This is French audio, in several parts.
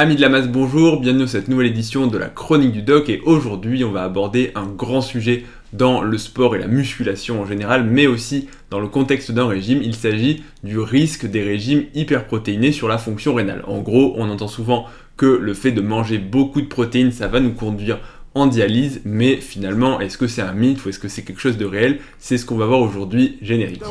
Amis de la masse, bonjour, bienvenue dans cette nouvelle édition de la chronique du doc et aujourd'hui on va aborder un grand sujet dans le sport et la musculation en général, mais aussi dans le contexte d'un régime, il s'agit du risque des régimes hyperprotéinés sur la fonction rénale. En gros, on entend souvent que le fait de manger beaucoup de protéines, ça va nous conduire en dialyse, mais finalement, est-ce que c'est un mythe ou est-ce que c'est quelque chose de réel C'est ce qu'on va voir aujourd'hui générique.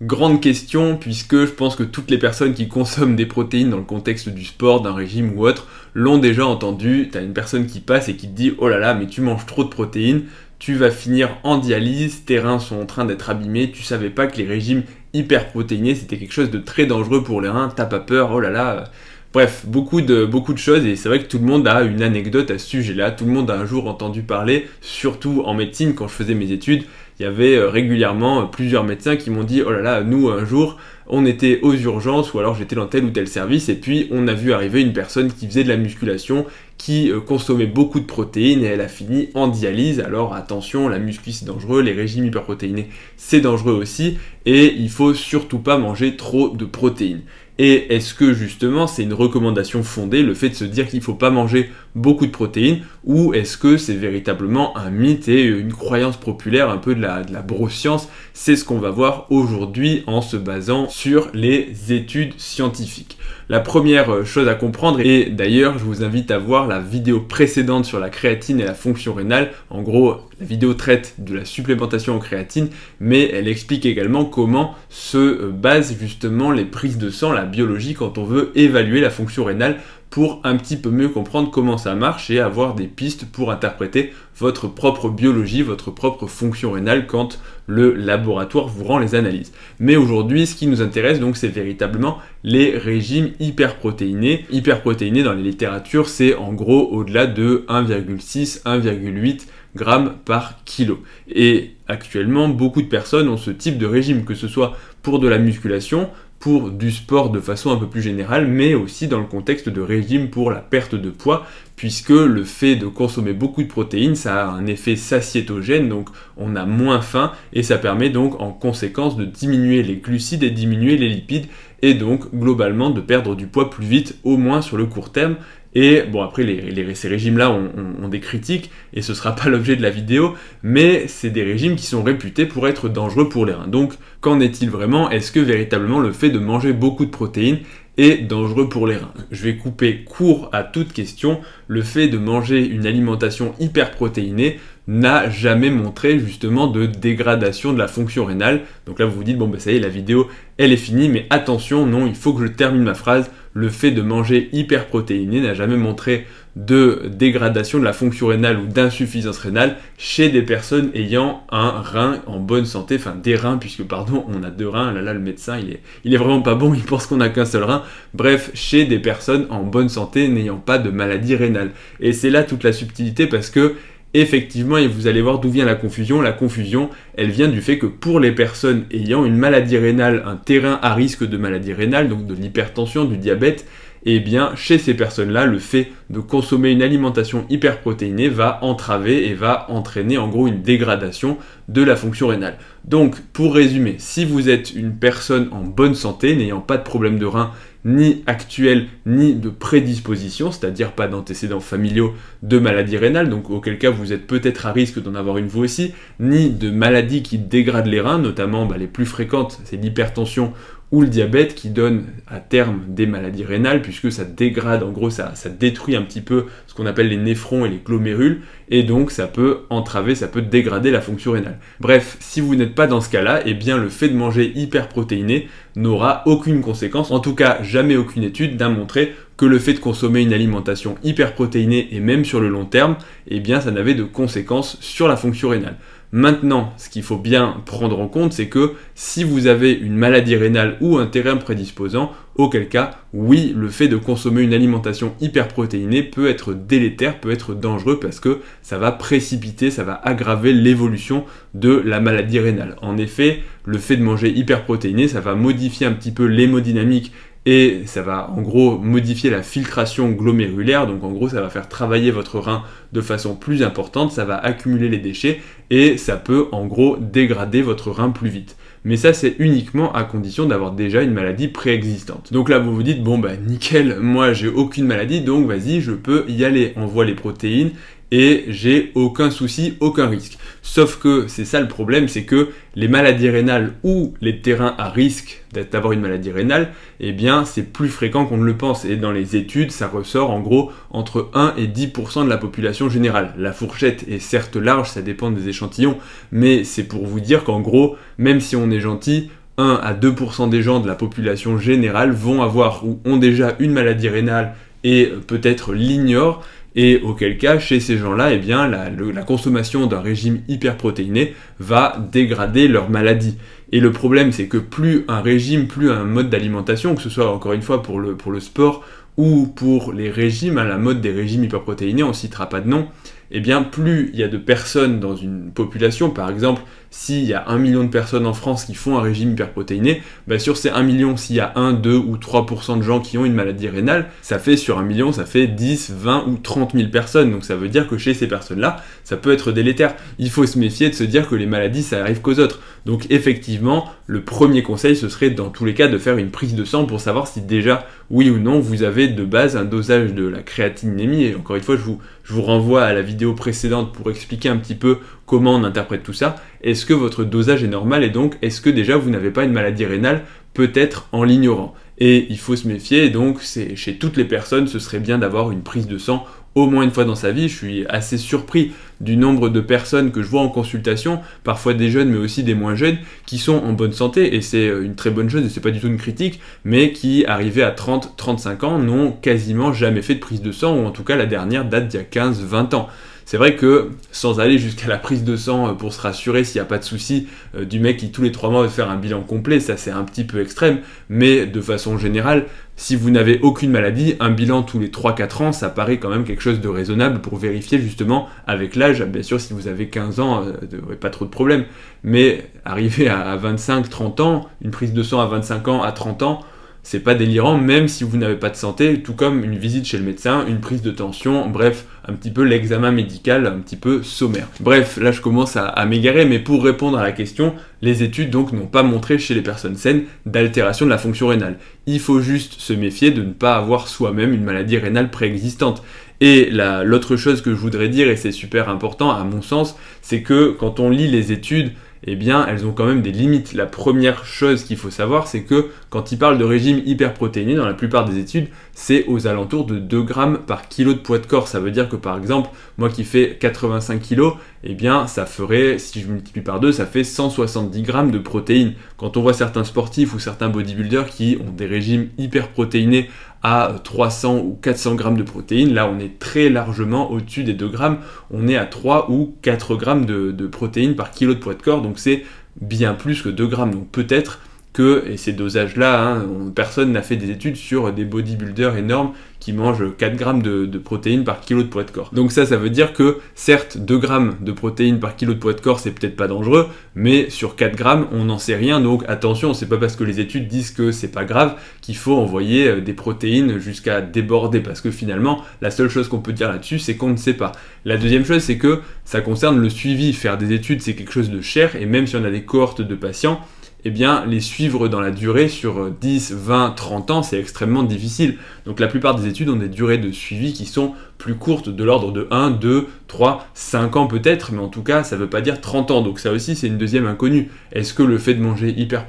Grande question, puisque je pense que toutes les personnes qui consomment des protéines dans le contexte du sport, d'un régime ou autre, l'ont déjà entendu. T'as une personne qui passe et qui te dit Oh là là, mais tu manges trop de protéines, tu vas finir en dialyse, tes reins sont en train d'être abîmés, tu savais pas que les régimes hyperprotéinés c'était quelque chose de très dangereux pour les reins, t'as pas peur, oh là là, Bref, beaucoup de, beaucoup de choses et c'est vrai que tout le monde a une anecdote à ce sujet-là. Tout le monde a un jour entendu parler, surtout en médecine quand je faisais mes études. Il y avait euh, régulièrement euh, plusieurs médecins qui m'ont dit Oh là là, nous un jour, on était aux urgences ou alors j'étais dans tel ou tel service et puis on a vu arriver une personne qui faisait de la musculation, qui euh, consommait beaucoup de protéines et elle a fini en dialyse. Alors attention, la muscu c'est dangereux, les régimes hyperprotéinés c'est dangereux aussi et il faut surtout pas manger trop de protéines. Et est-ce que justement c'est une recommandation fondée, le fait de se dire qu'il ne faut pas manger beaucoup de protéines, ou est-ce que c'est véritablement un mythe et une croyance populaire, un peu de la, de la broscience C'est ce qu'on va voir aujourd'hui en se basant sur les études scientifiques. La première euh, chose à comprendre, et d'ailleurs je vous invite à voir la vidéo précédente sur la créatine et la fonction rénale, en gros la vidéo traite de la supplémentation en créatine, mais elle explique également comment se euh, basent justement les prises de sang, la biologie, quand on veut évaluer la fonction rénale pour un petit peu mieux comprendre comment ça marche et avoir des pistes pour interpréter votre propre biologie, votre propre fonction rénale quand le laboratoire vous rend les analyses. Mais aujourd'hui, ce qui nous intéresse donc c'est véritablement les régimes hyperprotéinés. Hyperprotéinés dans les littératures, c'est en gros au-delà de 1,6, 1,8 grammes par kilo. Et actuellement, beaucoup de personnes ont ce type de régime, que ce soit pour de la musculation, pour du sport de façon un peu plus générale, mais aussi dans le contexte de régime pour la perte de poids, puisque le fait de consommer beaucoup de protéines, ça a un effet satiétogène, donc on a moins faim, et ça permet donc en conséquence de diminuer les glucides et diminuer les lipides, et donc globalement de perdre du poids plus vite, au moins sur le court terme. Et bon, après, ces régimes-là ont, des critiques, et ce ne sera pas l'objet de la vidéo, mais c'est des régimes qui sont réputés pour être dangereux pour les reins. Donc, qu'en est-il vraiment Est-ce que véritablement le fait de manger beaucoup de protéines et dangereux pour les reins. Je vais couper court à toute question, le fait de manger une alimentation hyperprotéinée n'a jamais montré justement de dégradation de la fonction rénale. Donc là vous vous dites bon ben ça y est la vidéo elle est finie mais attention non il faut que je termine ma phrase le fait de manger hyper protéiné n'a jamais montré de dégradation de la fonction rénale ou d'insuffisance rénale chez des personnes ayant un rein en bonne santé, enfin des reins, puisque pardon, on a deux reins, ah là là le médecin il est, il est vraiment pas bon, il pense qu'on a qu'un seul rein, bref, chez des personnes en bonne santé n'ayant pas de maladie rénale. Et c'est là toute la subtilité parce que Effectivement, et vous allez voir d'où vient la confusion. La confusion, elle vient du fait que pour les personnes ayant une maladie rénale, un terrain à risque de maladie rénale, donc de l'hypertension, du diabète, eh bien, chez ces personnes-là, le fait de consommer une alimentation hyperprotéinée va entraver et va entraîner en gros une dégradation de la fonction rénale. Donc, pour résumer, si vous êtes une personne en bonne santé, n'ayant pas de problème de rein ni actuelle ni de prédisposition, c'est-à-dire pas d'antécédents familiaux de maladies rénales, donc auquel cas vous êtes peut-être à risque d'en avoir une vous aussi, ni de maladies qui dégradent les reins, notamment bah, les plus fréquentes, c'est l'hypertension ou le diabète qui donne à terme des maladies rénales, puisque ça dégrade, en gros, ça, détruit un petit peu ce qu'on appelle les néphrons et les glomérules, et donc ça peut entraver, ça peut dégrader la fonction rénale. Bref, si vous n'êtes pas dans ce cas-là, eh bien le fait de manger hyperprotéiné n'aura aucune conséquence, en tout cas jamais aucune étude n'a montré que le fait de consommer une alimentation hyperprotéinée et même sur le long terme, eh bien ça n'avait de conséquences sur la fonction rénale. Maintenant, ce qu'il faut bien prendre en compte, c'est que si vous avez une maladie rénale ou un terrain prédisposant, auquel cas, oui, le fait de consommer une alimentation hyperprotéinée peut être délétère, peut être dangereux parce que ça va précipiter, ça va aggraver l'évolution de la maladie rénale. En effet, le fait de manger hyperprotéiné, ça va modifier un petit peu l'hémodynamique et ça va en gros modifier la filtration glomérulaire, donc en gros ça va faire travailler votre rein de façon plus importante, ça va accumuler les déchets et ça peut en gros dégrader votre rein plus vite. Mais ça c'est uniquement à condition d'avoir déjà une maladie préexistante. Donc là vous vous dites bon bah nickel, moi j'ai aucune maladie donc vas-y je peux y aller, envoie les protéines et j'ai aucun souci, aucun risque. Sauf que c'est ça le problème, c'est que les maladies rénales ou les terrains à risque d'avoir une maladie rénale, eh bien c'est plus fréquent qu'on ne le pense. Et dans les études, ça ressort en gros entre 1 et 10% de la population générale. La fourchette est certes large, ça dépend des échantillons, mais c'est pour vous dire qu'en gros, même si on est gentil, 1 à 2% des gens de la population générale vont avoir ou ont déjà une maladie rénale et peut-être l'ignorent, et auquel cas chez ces gens-là, eh bien la, consommation d'un régime hyperprotéiné va dégrader leur maladie. Et le problème, c'est que plus un régime, plus un mode d'alimentation, que ce soit encore une fois pour le, pour le sport ou pour les régimes, à hein, la mode des régimes hyperprotéinés, on ne citera pas de nom, eh bien plus il y a de personnes dans une population, par exemple, s'il y a un million de personnes en France qui font un régime hyperprotéiné, bien bah, sur ces un million, s'il y a 1, 2 ou 3% de gens qui ont une maladie rénale, ça fait sur un million, ça fait 10, 20 ou 30 000 personnes. Donc ça veut dire que chez ces personnes-là, ça peut être délétère. Il faut se méfier de se dire que les maladies, ça arrive qu'aux autres. Donc effectivement, le premier conseil, ce serait dans tous les cas de faire une prise de sang pour savoir si déjà, oui ou non, vous avez de base un dosage de la créatinémie. Et encore une fois, je vous, je vous renvoie à la vidéo précédente pour expliquer un petit peu comment on interprète tout ça. Est-ce que votre dosage est normal et donc est-ce que déjà vous n'avez pas une maladie rénale peut-être en l'ignorant et il faut se méfier, donc c'est chez toutes les personnes, ce serait bien d'avoir une prise de sang au moins une fois dans sa vie. Je suis assez surpris du nombre de personnes que je vois en consultation, parfois des jeunes mais aussi des moins jeunes, qui sont en bonne santé et c'est euh, une très bonne chose et c'est pas du tout une critique, mais qui arrivés à 30-35 ans n'ont quasiment jamais fait de prise de sang ou en tout cas la dernière date d'il y a 15-20 ans. C'est vrai que sans aller jusqu'à la prise de sang euh, pour se rassurer s'il n'y a pas de souci euh, du mec qui tous les trois mois veut faire un bilan complet, ça c'est un petit peu extrême, mais de façon générale, si vous n'avez aucune maladie, un bilan tous les 3-4 ans, ça paraît quand même quelque chose de raisonnable pour vérifier justement avec l'âge. Bien sûr, si vous avez 15 ans, euh, vous n'aurez pas trop de problèmes, mais arriver à 25-30 ans, une prise de sang à 25 ans, à 30 ans, c'est pas délirant, même si vous n'avez pas de santé, tout comme une visite chez le médecin, une prise de tension, bref, un petit peu l'examen médical, un petit peu sommaire. Bref, là je commence à, m'égarer, mais pour répondre à la question, les études donc n'ont pas montré chez les personnes saines d'altération de la fonction rénale. Il faut juste se méfier de ne pas avoir soi-même une maladie rénale préexistante. Et l'autre chose que je voudrais dire, et c'est super important à mon sens, c'est que quand on lit les études eh bien, elles ont quand même des limites. La première chose qu'il faut savoir, c'est que quand ils parlent de régime hyperprotéiné, dans la plupart des études, c'est aux alentours de 2 grammes par kilo de poids de corps. Ça veut dire que par exemple, moi qui fais 85 kg, eh bien, ça ferait, si je multiplie par 2, ça fait 170 grammes de protéines. Quand on voit certains sportifs ou certains bodybuilders qui ont des régimes hyperprotéinés à 300 ou 400 grammes de protéines. Là, on est très largement au-dessus des 2 grammes. On est à 3 ou 4 grammes de, protéines par kilo de poids de corps. Donc, c'est bien plus que 2 grammes. Donc, peut-être que, et ces dosages-là, hein, personne n'a fait des études sur des bodybuilders énormes qui mangent 4 grammes de, de, protéines par kilo de poids de corps. Donc ça, ça veut dire que, certes, 2 grammes de protéines par kilo de poids de corps, c'est peut-être pas dangereux, mais sur 4 grammes, on n'en sait rien, donc attention, c'est pas parce que les études disent que c'est pas grave qu'il faut envoyer euh, des protéines jusqu'à déborder, parce que finalement, la seule chose qu'on peut dire là-dessus, c'est qu'on ne sait pas. La deuxième chose, c'est que ça concerne le suivi. Faire des études, c'est quelque chose de cher, et même si on a des cohortes de patients, eh bien, les suivre dans la durée sur 10, 20, 30 ans, c'est extrêmement difficile. Donc la plupart des études ont des durées de suivi qui sont plus courtes, de l'ordre de 1, 2, 3, 5 ans peut-être, mais en tout cas, ça ne veut pas dire 30 ans. Donc ça aussi, c'est une deuxième inconnue. Est-ce que le fait de manger hyper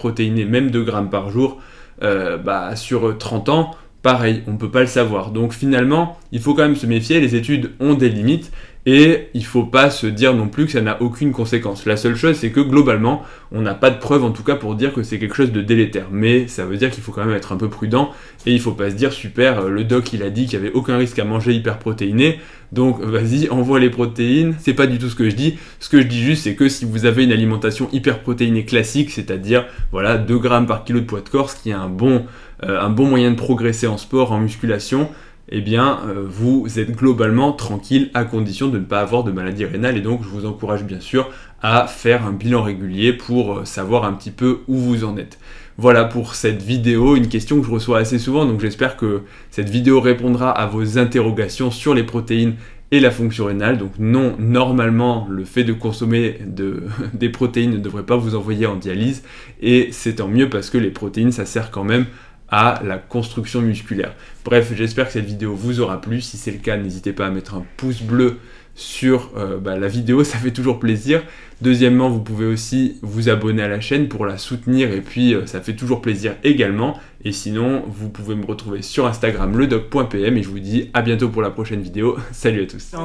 même 2 grammes par jour, euh, bah, sur 30 euh, ans, pareil, on ne peut pas le savoir. Donc finalement, il faut quand même se méfier, les études ont des limites, et il faut pas se dire non plus que ça n'a aucune conséquence. La seule chose, c'est que globalement, on n'a pas de preuve en tout cas pour dire que c'est quelque chose de délétère. Mais ça veut dire qu'il faut quand même être un peu prudent et il faut pas se dire super, euh, le doc il a dit qu'il y avait aucun risque à manger hyperprotéiné, donc vas-y, envoie les protéines. C'est pas du tout ce que je dis. Ce que je dis juste, c'est que si vous avez une alimentation hyperprotéinée classique, c'est-à-dire voilà 2 grammes par kilo de poids de corps, ce qui est un bon, euh, un bon moyen de progresser en sport, en musculation, eh bien, euh, vous êtes globalement tranquille à condition de ne pas avoir de maladie rénale. Et donc, je vous encourage bien sûr à faire un bilan régulier pour euh, savoir un petit peu où vous en êtes. Voilà pour cette vidéo, une question que je reçois assez souvent, donc j'espère que cette vidéo répondra à vos interrogations sur les protéines et la fonction rénale. Donc non, normalement, le fait de consommer des protéines ne devrait pas vous envoyer en dialyse, et c'est tant mieux parce que les protéines, ça sert quand même à la construction musculaire. Bref, j'espère que cette vidéo vous aura plu. Si c'est le cas, n'hésitez pas à mettre un pouce bleu sur euh, bah, la vidéo, ça fait toujours plaisir. Deuxièmement, vous pouvez aussi vous abonner à la chaîne pour la soutenir et puis euh, ça fait toujours plaisir également. Et sinon, vous pouvez me retrouver sur Instagram ledoc.pm et je vous dis à bientôt pour la prochaine vidéo. Salut à tous.